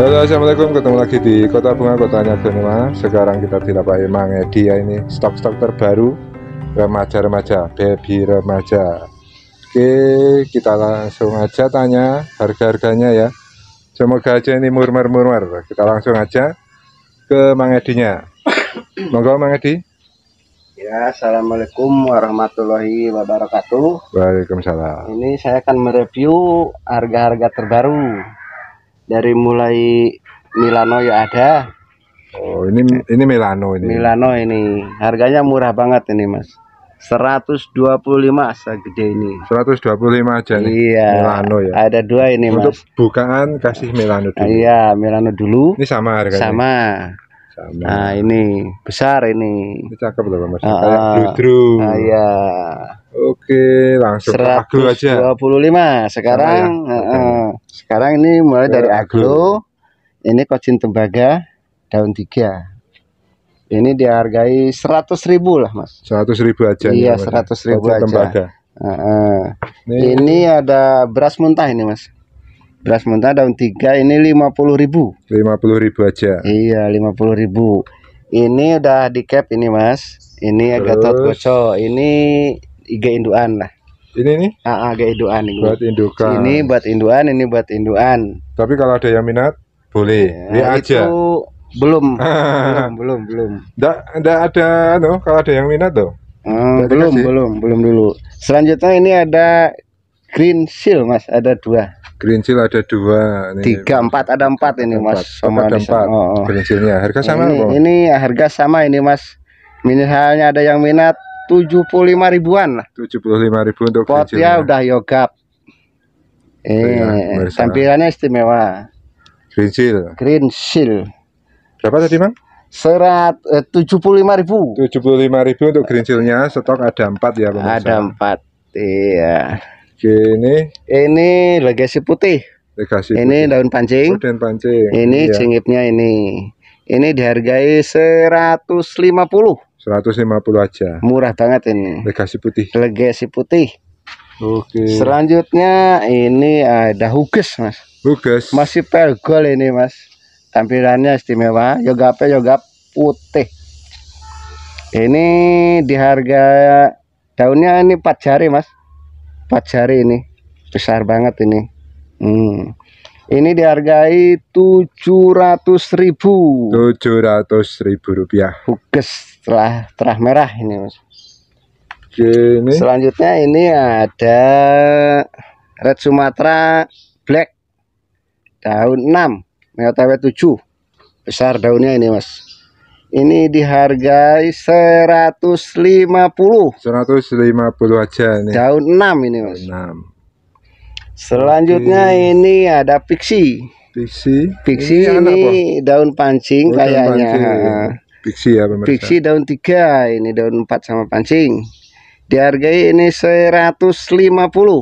Halo assalamualaikum ketemu lagi di kota bunga kotanya benua sekarang kita di Lapak Emang ya ini stok-stok terbaru remaja-remaja baby remaja oke kita langsung aja tanya harga-harganya ya semoga aja ini murmur-murmur kita langsung aja ke Mang Edinya monggo Mang Edi Ya, assalamualaikum warahmatullahi wabarakatuh. Waalaikumsalam. Ini saya akan mereview harga-harga terbaru dari mulai Milano ya ada. Oh, ini ini Milano ini. Milano ini. Harganya murah banget ini, Mas. 125 segede ini. 125 aja nih. Iya. Milano ya. Ada dua ini, Mas. Untuk bukaan kasih Milano dulu. Iya, Milano dulu. Ini sama harganya. Sama. Sama. Nah, ini besar ini. Ini cakep loh, Mas. Uh, Kayak ah. Ah, iya. Oke, langsung 125. aja. 25 sekarang. ya. uh, uh sekarang ini mulai dari ya, aglo. Ini kocin tembaga daun tiga. Ini dihargai seratus ribu lah mas. Seratus ribu aja. Iya seratus ribu aja. Tembaga. Uh, uh. Ini. ada beras mentah ini mas. Beras mentah daun tiga ini lima puluh ribu. Lima puluh ribu aja. Iya lima puluh ribu. Ini udah di cap ini mas. Ini agak Gatot Ini iga Induan lah. Ini nih? Ah, ah, agak induan ini. Buat indukan. Ini buat induan, ini buat induan. Tapi kalau ada yang minat, boleh. Ya, Lihat aja. Itu belum. belum, belum, belum. enggak ada, no, anu, kalau ada yang minat tuh. Hmm, belum, kasih. belum, belum dulu. Selanjutnya ini ada green seal, Mas. Ada dua. Green seal ada dua. Ini Tiga, empat. Ada empat ini, Mas. Empat. Sama ada empat. Oh, oh. Green sealnya. Harga nah, sama ini, Ini harga sama ini, Mas. Minimalnya ada yang minat tujuh puluh lima ribuan lah. Tujuh puluh lima ribu untuk pot ya udah yogap. Iya, eh, tampilannya istimewa. Green Seal. Green Seal. Berapa tadi, Bang? Serat eh, tujuh puluh lima ribu. Tujuh puluh lima ribu untuk Green seal Stok ada empat ya, Bang. Ada empat. Iya. Oke, ini ini legasi putih. Legasi. Ini putih. daun pancing. daun pancing. Ini iya. cingipnya ini. Ini dihargai seratus lima puluh. 150 aja. Murah banget ini. Legasi putih. Legasi putih. Oke. Selanjutnya ini ada huges, Mas. Huges. Masih pergol ini, Mas. Tampilannya istimewa, yoga apa yoga putih. Ini di harga daunnya ini 4 jari, Mas. 4 jari ini. Besar banget ini. Hmm. Ini dihargai tujuh ratus ribu. Tujuh ratus ribu rupiah. Buges telah terah merah ini mas. Oke, ini. Selanjutnya ini ada Red Sumatera Black daun 6 meotw tujuh, besar daunnya ini mas ini dihargai seratus Seratus lima puluh. lima puluh aja ini. daun enam ini mas 6 Selanjutnya ini ada pixi. Pixi. Pixi ini, ini daun pancing oh, kayaknya. Pixi ya pemirsa. Pixi daun tiga, ini daun empat sama pancing. Dihargai ini seratus seratus lima puluh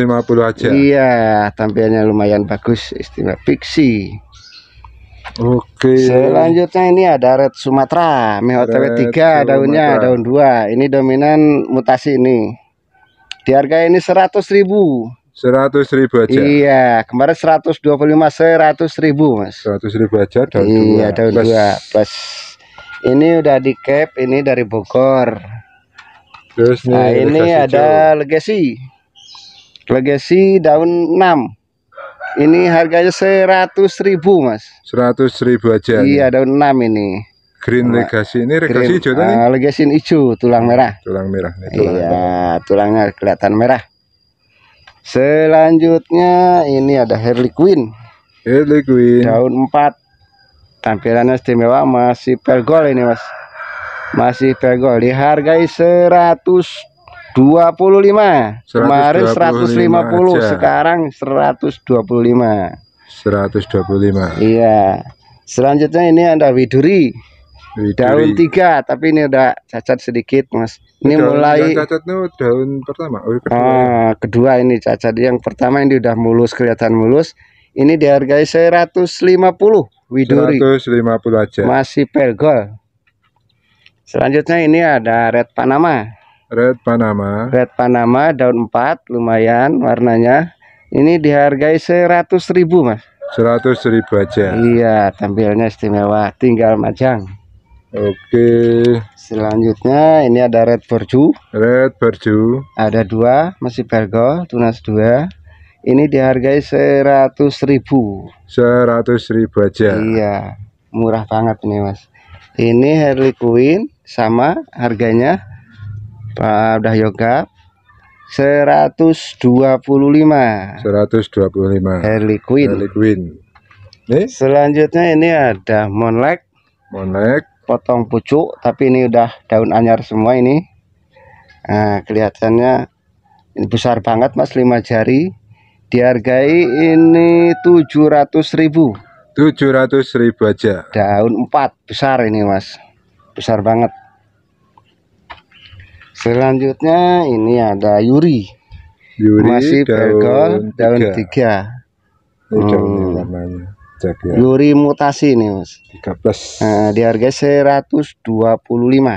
lima puluh aja. Iya, tampilannya lumayan bagus istimewa pixi. Oke. Selanjutnya ini ada red Sumatera, MHTW tiga daunnya Sumatera. daun dua Ini dominan mutasi ini. Di harga ini ribu seratus ribu aja. Iya, kemarin seratus dua puluh lima seratus ribu mas. Seratus ribu aja daun iya, dua. daun plus... dua plus ini udah di cap ini dari Bogor. Terus nih, nah ini ada jauh. legacy, legacy daun enam. Ini harganya seratus ribu mas. Seratus ribu aja. Iya nih. daun enam ini. Green nah, legasi ini legasi hijau uh, ah, Legasi hijau tulang merah. Tulang merah. Ini iya, tulang iya merah. tulangnya kelihatan merah. Selanjutnya ini ada Harley Quinn. Harley Quinn. Daun 4. Tampilannya istimewa masih pergol ini, Mas. Masih pergol dihargai puluh 125. Kemarin 150, aja. sekarang 125. 125. Iya. Selanjutnya ini ada Widuri. Widuri. Daun tiga tapi ini udah cacat sedikit, Mas ini daun mulai cacatnya daun pertama oh, kedua, ah, kedua ini cacat yang pertama ini udah mulus kelihatan mulus ini dihargai 150 widuri 150 aja masih pergol selanjutnya ini ada red panama red panama red panama daun 4 lumayan warnanya ini dihargai seratus ribu mas Seratus ribu aja iya tampilnya istimewa tinggal majang Oke. Selanjutnya ini ada red berju. Red berju. Ada dua, masih bergol, tunas dua. Ini dihargai seratus ribu. Seratus ribu aja. Iya, murah banget ini mas. Ini Harley Quinn sama harganya Pak Abdah Yoga seratus dua puluh 125. 125. Harley Quinn. Harley Quinn. Nih. Selanjutnya ini ada Monlek. Monlek potong pucuk tapi ini udah daun anyar semua ini nah, kelihatannya ini besar banget mas lima jari dihargai ini 700 ribu 700 ribu aja daun empat besar ini mas besar banget selanjutnya ini ada yuri, yuri masih daun bergol daun tiga tiga. Hmm. Cek ya. Yuri mutasi nih mas. 13. Nah, di harga 125. 125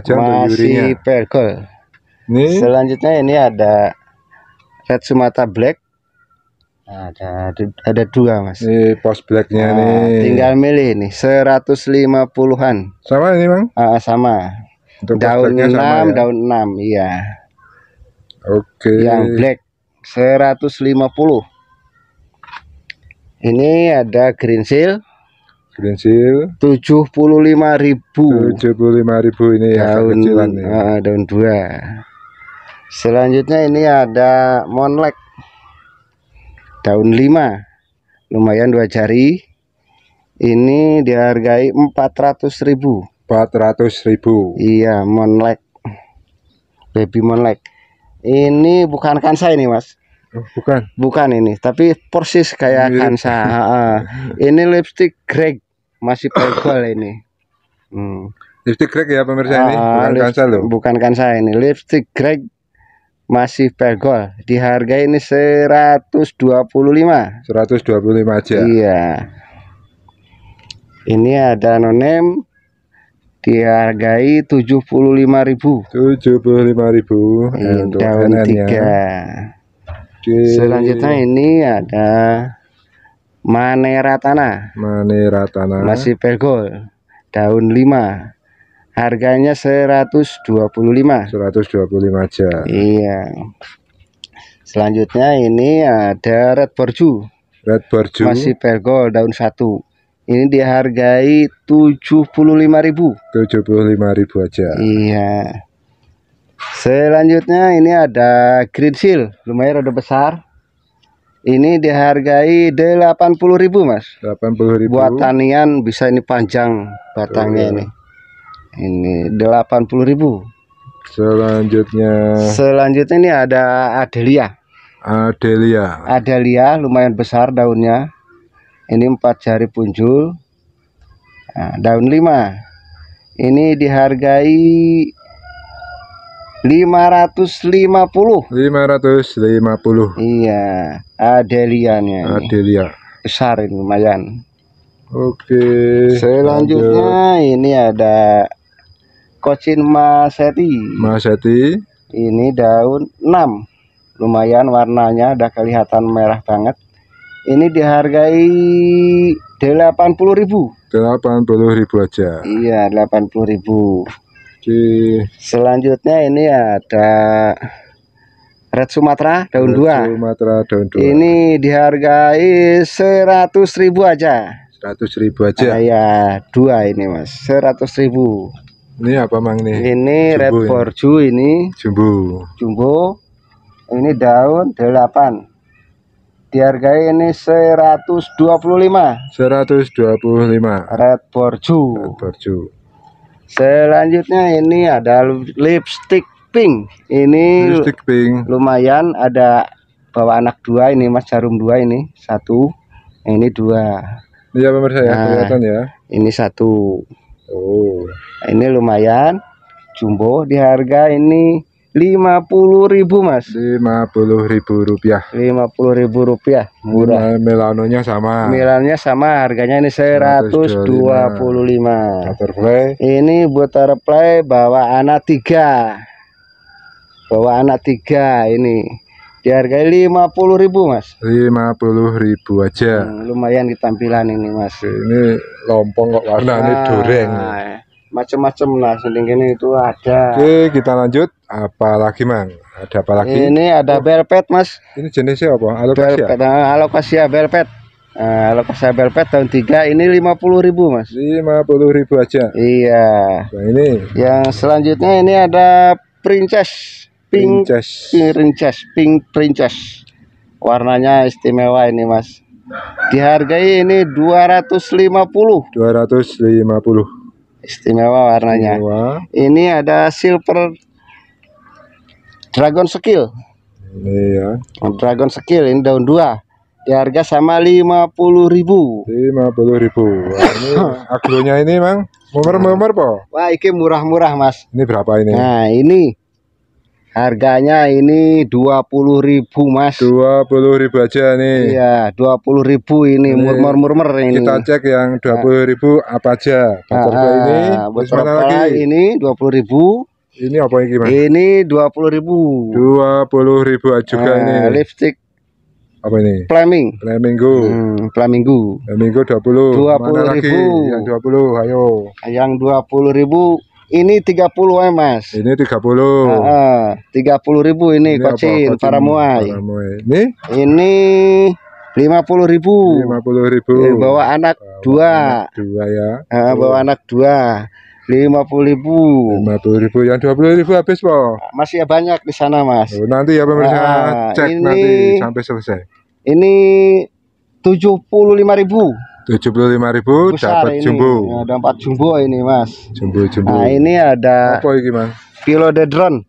jam Masih yurinya. pergol. Ini? Selanjutnya ini ada Red Sumatera Black. ada ada dua mas. Ini pos blacknya nah, eh, nih. Tinggal milih nih 150-an. Sama ini bang? Uh, ah, ah, sama. Untuk daun 6, ya? daun enam, iya. Oke. Yang black 150. Ini ada green seal. Green seal. 75.000. 75.000 ini ya daun, kecilan Uh, ah, daun dua. Selanjutnya ini ada monlek. Daun lima, Lumayan dua jari. Ini dihargai empat empat ratus ribu, ratus ribu. Iya, monlek. Baby monlek. Ini bukan kansa ini, Mas. Bukan. Bukan ini, tapi persis kayak Kansa. ini lipstick Greg masih pegol ini. Hmm. Lipstick Greg ya pemirsa uh, ini, bukan lip, Kansa loh. Bukan Kansa ini, lipstick Greg masih pegol Di harga ini 125 125 aja iya ini ada nonem dihargai 75.000 75.000 untuk daun NN 3 ya. Oke. Selanjutnya ini ada Manera Tanah. Manera Tanah. Masih pergol. Daun 5. Harganya 125. 125 aja. Iya. Selanjutnya ini ada Red Borju. Red Borju. Masih pergol daun 1. Ini dihargai 75.000. 75.000 aja. Iya selanjutnya ini ada green seal lumayan rada besar ini dihargai 80.000 Mas 80.000 buat tanian bisa ini panjang batangnya oh, ini ini 80.000 Selanjutnya. Selanjutnya ini ada Adelia. Adelia. Adelia lumayan besar daunnya. Ini empat jari punjul. Nah, daun lima. Ini dihargai 550. 550. Iya, Adelianya. Adelia. Ini. Besar ini lumayan. Oke. Selanjutnya lanjut. ini ada Kocin Maseti. Maseti. Ini daun 6. Lumayan warnanya ada kelihatan merah banget. Ini dihargai 80.000. 80.000 aja. Iya, 80.000. Oke. selanjutnya ini ada red Sumatera daun red dua. Sumatera daun 2. Ini dihargai 100.000 aja. 100.000 aja. Ah, ya, dua ini Mas. 100.000. Ini apa Mang nih? Ini jumbo red ini. ini. Jumbo. Jumbo. Ini daun 8 dihargai ini 125 125 red borju red borju Selanjutnya ini ada lipstick pink. Ini lipstick pink. lumayan ada bawa anak dua ini Mas Jarum dua ini satu, ini dua. Iya pemirsa ya nah, kelihatan ya. Ini satu. Oh. Ini lumayan jumbo di harga ini lima puluh ribu mas lima puluh ribu rupiah lima puluh ribu rupiah murah nah, melanonya sama melanonya sama harganya ini seratus dua puluh lima butterfly ini butterfly bawa anak tiga bawa anak tiga ini dihargai lima puluh ribu mas lima puluh ribu aja hmm, lumayan di ini mas ini lompong kok warna nah, ini duren macam-macam lah sedingin itu ada oke kita lanjut apa lagi mang ada apa lagi ini ada oh. berpet mas ini jenisnya apa alokasia ya? berpet, nah, alokasia ya, berpet Nah, alokasia ya, belpet tahun 3 ini ribu Mas. ribu aja. Iya. Nah, ini. Yang selanjutnya ini ada princess. Pink princess. Pink princess, pink princess. Warnanya istimewa ini Mas. Dihargai ini 250. 250 istimewa warnanya istimewa. ini ada silver dragon skill ini ya oh, dragon skill ini daun dua di harga sama lima puluh ribu lima puluh ribu wah, ini agronya ini mang murmur murmur po wah ini murah-murah mas ini berapa ini nah ini Harganya ini 20.000, Mas. 20.000 aja nih. Iya, 20.000 ini murmur-murmur ini. Kita cek yang 20.000 nah. apa aja. Nah, ah, Bakar ah, ini, terus lagi? Ini 20.000. Ini apa ini, Mas? Ini dua Dua puluh ribu. puluh ribu juga ah, ini. Lipstick apa ini? Flaming. Flamingo. Hmm, flamingo. Flamingo puluh ribu. Yang dua puluh, ayo. Yang dua puluh ribu. Ini 30 ya, Mas. Ini 30. Heeh, uh, 30 ribu ini, ini kocin para muai Ini? Ini 50 ribu. 50 ribu. ini eh, bawa anak bawa dua. Anak dua ya. Uh, bawa anak dua. 50 ribu. 50 ribu. Yang 20 ribu habis, Po. Masih ya banyak di sana, Mas. Oh, nanti ya pemirsa nah, cek ini, nanti sampai selesai. Ini 75 ribu tujuh puluh lima ribu dapat jumbo ada empat jumbo ini mas jumbo jumbo nah ini ada apa ini mas drone.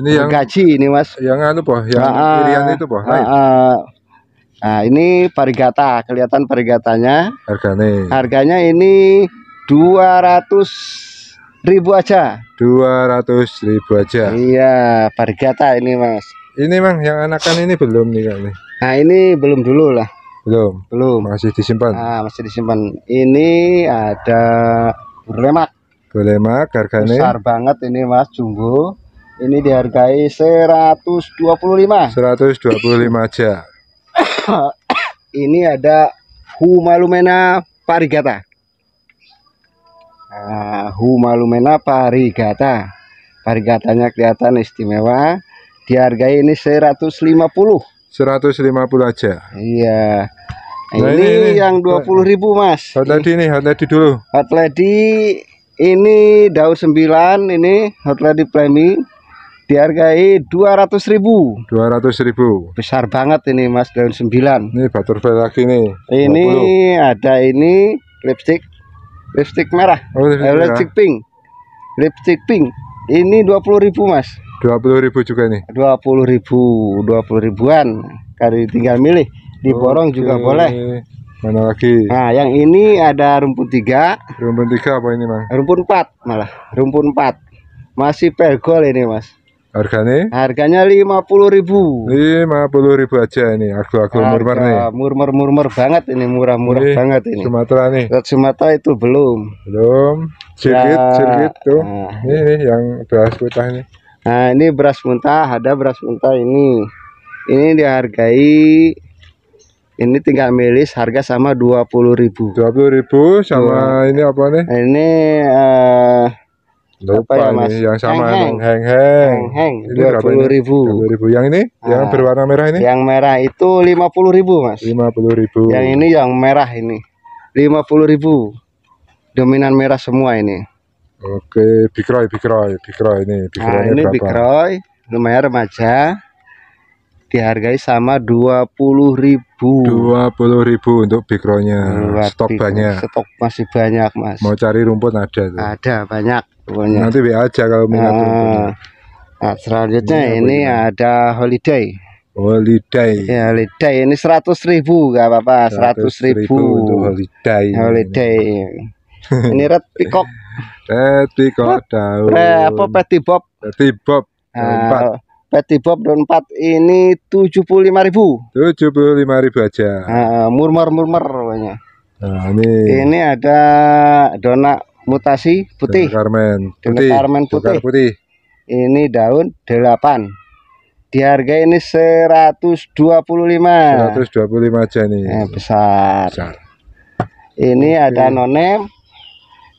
ini yang gaji ini mas yang anu boh? yang nah, pilihan ah. itu boh. Nah, nah, ah. nah ini parigata kelihatan parigatanya harganya harganya ini dua ratus ribu aja dua ratus ribu aja iya parigata ini mas ini mang yang anakan ini belum nih kali. nih nah ini belum dulu lah belum. Belum. Masih disimpan. Nah, masih disimpan. Ini ada bulemak Golemak harganya besar banget ini Mas jumbo. Ini dihargai 125. 125 aja. ini ada Humalumena parigata. Nah, Humalumena parigata. Parigatanya kelihatan istimewa. Dihargai ini 150. 150 aja. Iya. Nah, ini, ini, ini yang 20.000, Mas. Hot lady ini, hot lady dulu. Hot lady ini daun 9 ini hot lady premi dihargai 200.000. 200.000. Besar banget ini Mas daun 9. Ini butterfly lagi nih. Ini 20. ada ini lipstick lipstick merah. Oh, lipstick, eh, merah. pink. Lipstick pink. Ini 20.000, Mas dua puluh ribu juga nih dua puluh ribu dua puluh ribuan kali tinggal milih diborong okay. juga boleh mana lagi nah yang ini ada rumput tiga rumput tiga apa ini mas rumput empat malah rumput empat masih pergol ini mas harganya harganya lima puluh ribu lima puluh ribu aja ini aku-aku murmur nih murmur murmur banget ini murah-murah banget ini Sumatera nih Lihat Sumatera itu belum belum sirkuit ya. tuh nah. ini, ini yang belas putih ini Nah, ini beras mentah, ada beras mentah ini. Ini dihargai ini tinggal milis harga sama ribu 20.000. ribu sama hmm. ini apa nih? Nah, ini uh, Lupa ya, Mas? Ini yang sama heng heng heng. Heng puluh ribu. dua ribu. Yang ini nah, yang berwarna merah ini? Yang merah itu lima puluh ribu Mas. Lima puluh ribu. Yang ini yang merah ini lima puluh ribu. Dominan merah semua ini. Oke, Bikroy, Bikroy, Bikroy ini. Nah, Bikroy nah, ini berapa? Bikroy lumayan remaja. Dihargai sama dua Dua puluh ribu. puluh ribu untuk Bikroynya. Stok Bikroy. banyak. Stok masih banyak, Mas. Mau cari rumput ada tuh. Ada banyak pokoknya. Nanti WA aja kalau minat. Nah, nah selanjutnya iya, ini, ini ada holiday. Holiday. Ya, holiday ini seratus ribu, gak apa-apa, seratus ribu. untuk holiday. Holiday. ini red pikok. Peti kok daun. Eh, apa Peti Bob? Peti Bob. Uh, Peti Bob daun 4 ini tujuh tujuh puluh puluh lima ribu lima ribu aja. Uh, ah, murmur-murmur banyak. Nah, ini. ini ada dona mutasi putih. Dona Carmen putih. Dona Carmen putih. Dona putih. Ini daun 8 di harga ini 125 125 aja nih eh, besar. besar ini okay. ada nonem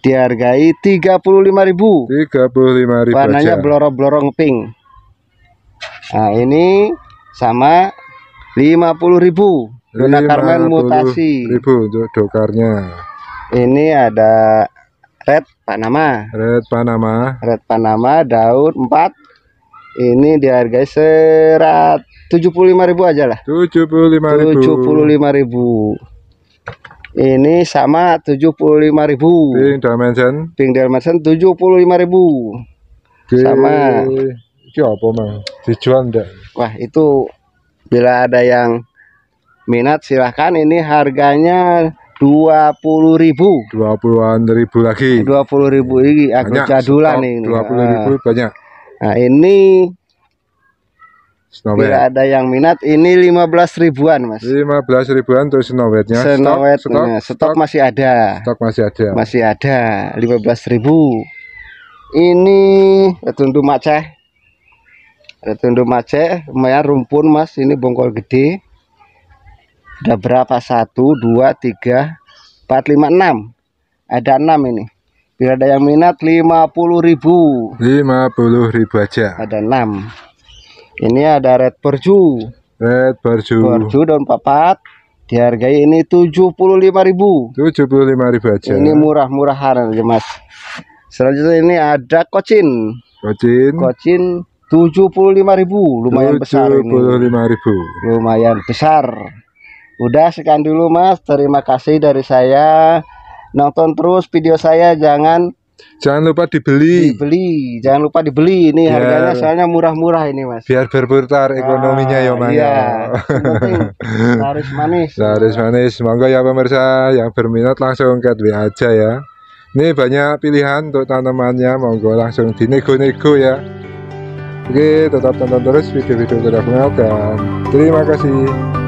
dihargai 35.000. 35.000. Warnanya blorong-blorong pink. Nah, ini sama 50.000. Luna Carmen mutasi. Ribu untuk dokarnya. Ini ada Red Panama. Red Panama. Red Panama daun 4 ini dihargai serat 75.000 aja lah 75.000. 75.000. Ini sama 75.000. Pink Dimension Pink puluh 75.000. ribu. Sama. ini apa, mah Dijual enggak? Wah, itu bila ada yang minat silahkan ini harganya dua puluh ribu dua ribu lagi dua puluh ribu ini agak jadulan ini dua puluh ribu ah. banyak nah ini Snowbed. Bila ada yang minat ini 15 ribuan, Mas. 15 ribuan untuk snowbednya. Snowbed stok, stok, stok, masih ada. Stok masih ada. Masih ada 15 ribu. Ini tunduk maceh. Ada macet maceh, lumayan rumpun, Mas. Ini bongkol gede. Ada berapa? satu dua tiga empat lima enam Ada enam ini. Bila ada yang minat ribu 50.000. ribu aja. Ada enam ini ada red perju. Red perju. Perju daun papat. Dihargai ini 75.000. 75.000 aja. Ini murah-murahan aja, Mas. Selanjutnya ini ada kocin. Kocin. Kocin 75.000, lumayan 75 besar ini. 75.000. Lumayan besar. Udah sekian dulu Mas, terima kasih dari saya. Nonton terus video saya, jangan Jangan lupa dibeli. Dibeli, jangan lupa dibeli. Ini biar, harganya soalnya murah-murah ini, Mas. Biar berputar ah, ekonominya ah, ya, Mas. Iya. Ya. Laris manis. Laris manis. Semoga ya pemirsa yang berminat langsung ke WA aja ya. Ini banyak pilihan untuk tanamannya, monggo langsung dinego-nego ya. Oke, tetap tonton terus video-video Terima kasih.